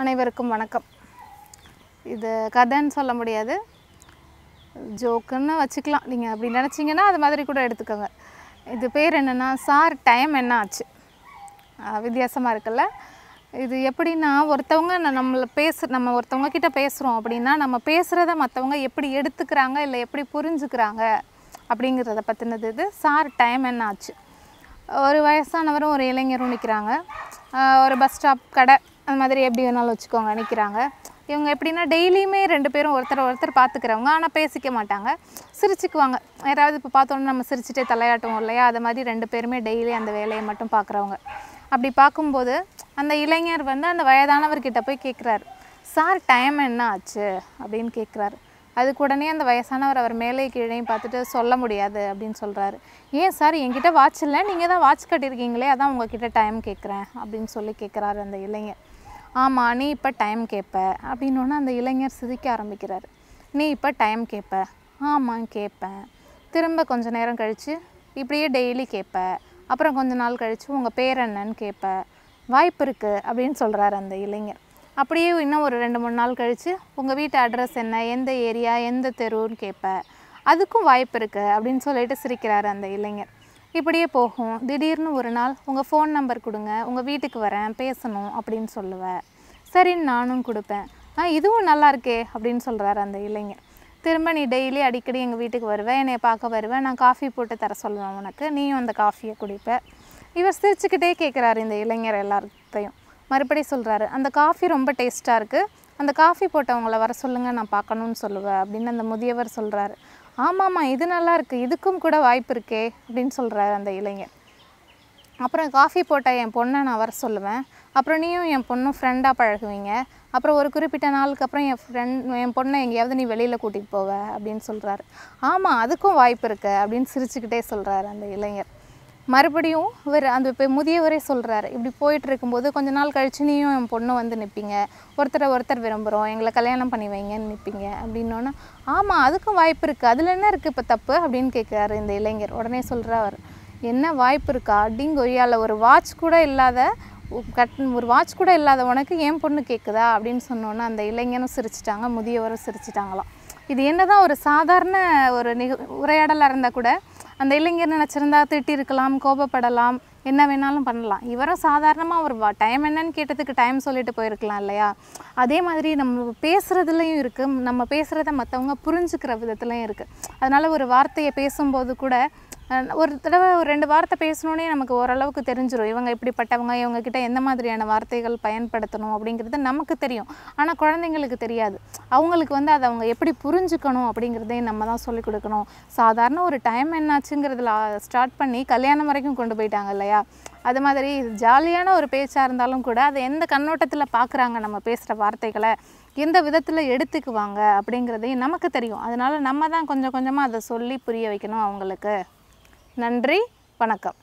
அனைவருக்கும் வணக்கம் இது கதைன்னு சொல்ல முடியாது ஜோக்குன்னு வச்சுக்கலாம் நீங்கள் அப்படி நினச்சிங்கன்னா அது மாதிரி கூட எடுத்துக்கோங்க இது பேர் என்னென்னா சார் டைம் என்ன ஆச்சு வித்தியாசமாக இருக்குல்ல இது எப்படின்னா ஒருத்தவங்க நம்மளை பேச நம்ம ஒருத்தவங்க கிட்ட பேசுகிறோம் அப்படின்னா நம்ம பேசுகிறத மற்றவங்க எப்படி எடுத்துக்கிறாங்க இல்லை எப்படி புரிஞ்சுக்கிறாங்க அப்படிங்கிறத பற்றினது இது சார் டைம் என்ன ஆச்சு ஒரு வயசானவரும் ஒரு இளைஞரும் நிற்கிறாங்க ஒரு பஸ் ஸ்டாப் கடை அந்த மாதிரி எப்படி வேணாலும் வச்சுக்கோங்க நிற்கிறாங்க இவங்க எப்படின்னா டெய்லியுமே ரெண்டு பேரும் ஒருத்தர் ஒருத்தர் பார்த்துக்கிறவங்க ஆனால் பேசிக்க மாட்டாங்க சிரிச்சுக்குவாங்க ஏதாவது இப்போ பார்த்தோன்னா நம்ம சிரிச்சுட்டே தலையாட்டுவோம் இல்லையா அது மாதிரி ரெண்டு பேருமே டெய்லி அந்த வேலையை மட்டும் பார்க்குறவங்க அப்படி பார்க்கும்போது அந்த இளைஞர் வந்து அந்த வயதானவர்கிட்ட போய் கேட்குறாரு சார் டைம் என்ன ஆச்சு அப்படின்னு கேட்குறாரு அதுக்கு உடனே அந்த வயசானவர் அவர் மேலே கீழையும் பார்த்துட்டு சொல்ல முடியாது அப்படின்னு சொல்கிறாரு ஏன் சார் என்கிட்ட வாட்ச் இல்லை நீங்கள் தான் வாட்ச் கட்டியிருக்கீங்களே அதான் உங்ககிட்ட டைம் கேட்குறேன் அப்படின்னு சொல்லி கேட்குறாரு அந்த இளைஞர் ஆமாம் நீ இப்போ டைம் கேட்ப அப்படின்னோடனே அந்த இளைஞர் சிரிக்க ஆரம்பிக்கிறார் நீ இப்போ டைம் கேட்ப ஆமாம் கேட்பேன் திரும்ப கொஞ்ச நேரம் கழித்து இப்படியே டெய்லி கேட்ப அப்புறம் கொஞ்ச நாள் கழித்து உங்கள் பேர் என்னன்னு கேட்ப வாய்ப்பு இருக்குது அப்படின்னு சொல்கிறார் அந்த இளைஞர் அப்படியே இன்னும் ஒரு ரெண்டு மூணு நாள் கழித்து உங்கள் வீட்டு அட்ரஸ் என்ன எந்த ஏரியா எந்த தெருன்னு கேட்பேன் அதுக்கும் வாய்ப்பு இருக்குது அப்படின்னு சொல்லிட்டு சிரிக்கிறாரு அந்த இளைஞர் இப்படியே போகும் திடீர்னு ஒரு நாள் உங்கள் ஃபோன் நம்பர் கொடுங்க உங்கள் வீட்டுக்கு வரேன் பேசணும் அப்படின்னு சொல்லுவேன் சரின்னு நானும் கொடுப்பேன் ஆ இதுவும் நல்லா இருக்கே அப்படின்னு சொல்கிறாரு அந்த இளைஞர் திரும்ப நீ டெய்லி அடிக்கடி எங்கள் வீட்டுக்கு வருவேன் என்னை பார்க்க வருவேன் நான் காஃபி போட்டு தர சொல்லுவேன் உனக்கு நீயும் அந்த காஃபியை குடிப்பேன் இவர் சிரிச்சுக்கிட்டே கேட்குறாரு இந்த இளைஞர் எல்லாத்தையும் மறுபடி சொல்கிறாரு அந்த காஃபி ரொம்ப டேஸ்ட்டாக இருக்குது அந்த காஃபி போட்டவங்களை வர சொல்லுங்கள் நான் பார்க்கணுன்னு சொல்லுவேன் அப்படின்னு அந்த முதியவர் சொல்கிறாரு ஆமாம்மா இது நல்லா இருக்குது இதுக்கும் கூட வாய்ப்பு இருக்கே அப்படின்னு சொல்கிறாரு அந்த இளைஞர் அப்புறம் காஃபி போட்டால் என் பொண்ணை நான் வர சொல்லுவேன் அப்புறம் நீயும் என் பொண்ணும் ஃப்ரெண்டாக பழகுவீங்க அப்புறம் ஒரு குறிப்பிட்ட நாளுக்கு அப்புறம் என் ஃப்ரெண்ட் என் பொண்ணை எங்கேயாவது நீ வெளியில் கூட்டிகிட்டு போவ அப்படின்னு சொல்கிறாரு ஆமாம் அதுக்கும் வாய்ப்பு இருக்குது அப்படின்னு சிரிச்சுக்கிட்டே சொல்கிறாரு அந்த இளைஞர் மறுபடியும் இவர் அந்த இப்போ முதியவரே சொல்கிறாரு இப்படி போயிட்டு இருக்கும்போது கொஞ்ச நாள் கழிச்சு நீயும் என் பொண்ணு வந்து நிற்பீங்க ஒருத்தரை ஒருத்தர் விரும்புகிறோம் எங்களை கல்யாணம் பண்ணி வைங்கன்னு நிற்பீங்க அப்படின்னோன்னா ஆமாம் அதுக்கும் வாய்ப்பு இருக்குது அதில் என்ன இருக்குது இப்போ தப்பு அப்படின்னு கேட்குறாரு இந்த இளைஞர் உடனே சொல்கிறார் என்ன வாய்ப்பு இருக்கா அப்படிங்கொய்யால் ஒரு வாட்ச் கூட இல்லாத கட் ஒரு வாட்ச் கூட இல்லாத உனக்கு ஏன் பொண்ணு கேட்குதா அப்படின்னு சொன்னோன்னே அந்த இளைஞனும் சிரிச்சிட்டாங்க முதியவரும் சிரிச்சிட்டாங்களாம் இது என்ன தான் ஒரு சாதாரண ஒரு நிக உரையாடலாக இருந்தால் கூட அந்த இளைஞர் நினச்சிருந்தா திட்டிருக்கலாம் கோபப்படலாம் என்ன வேணாலும் பண்ணலாம் இவரும் சாதாரணமாக ஒரு டைம் என்னன்னு கேட்டதுக்கு டைம் சொல்லிட்டு போயிருக்கலாம் இல்லையா அதே மாதிரி நம்ம பேசுகிறதுலையும் இருக்குது நம்ம பேசுகிறத மற்றவங்க புரிஞ்சுக்கிற விதத்துலையும் இருக்குது அதனால் ஒரு வார்த்தையை பேசும்போது கூட ஒரு தடவை ஒரு ரெண்டு வார்த்தை பேசணுன்னே நமக்கு ஓரளவுக்கு தெரிஞ்சிடும் இவங்க இப்படிப்பட்டவங்க இவங்கக்கிட்ட எந்த மாதிரியான வார்த்தைகள் பயன்படுத்தணும் அப்படிங்கிறது நமக்கு தெரியும் ஆனால் குழந்தைங்களுக்கு தெரியாது அவங்களுக்கு வந்து அதை அவங்க எப்படி புரிஞ்சுக்கணும் அப்படிங்கிறதையும் நம்ம தான் சொல்லிக் கொடுக்கணும் சாதாரண ஒரு டைம் என்னாச்சுங்கிறதுல ஸ்டார்ட் பண்ணி கல்யாணம் வரைக்கும் கொண்டு போயிட்டாங்க இல்லையா அது மாதிரி ஜாலியான ஒரு பேச்சாக இருந்தாலும் கூட அதை எந்த கண்ணோட்டத்தில் பார்க்குறாங்க நம்ம பேசுகிற வார்த்தைகளை எந்த விதத்தில் எடுத்துக்குவாங்க அப்படிங்கிறதையும் நமக்கு தெரியும் அதனால் நம்ம தான் கொஞ்சம் கொஞ்சமாக அதை சொல்லி புரிய வைக்கணும் அவங்களுக்கு நன்றி வணக்கம்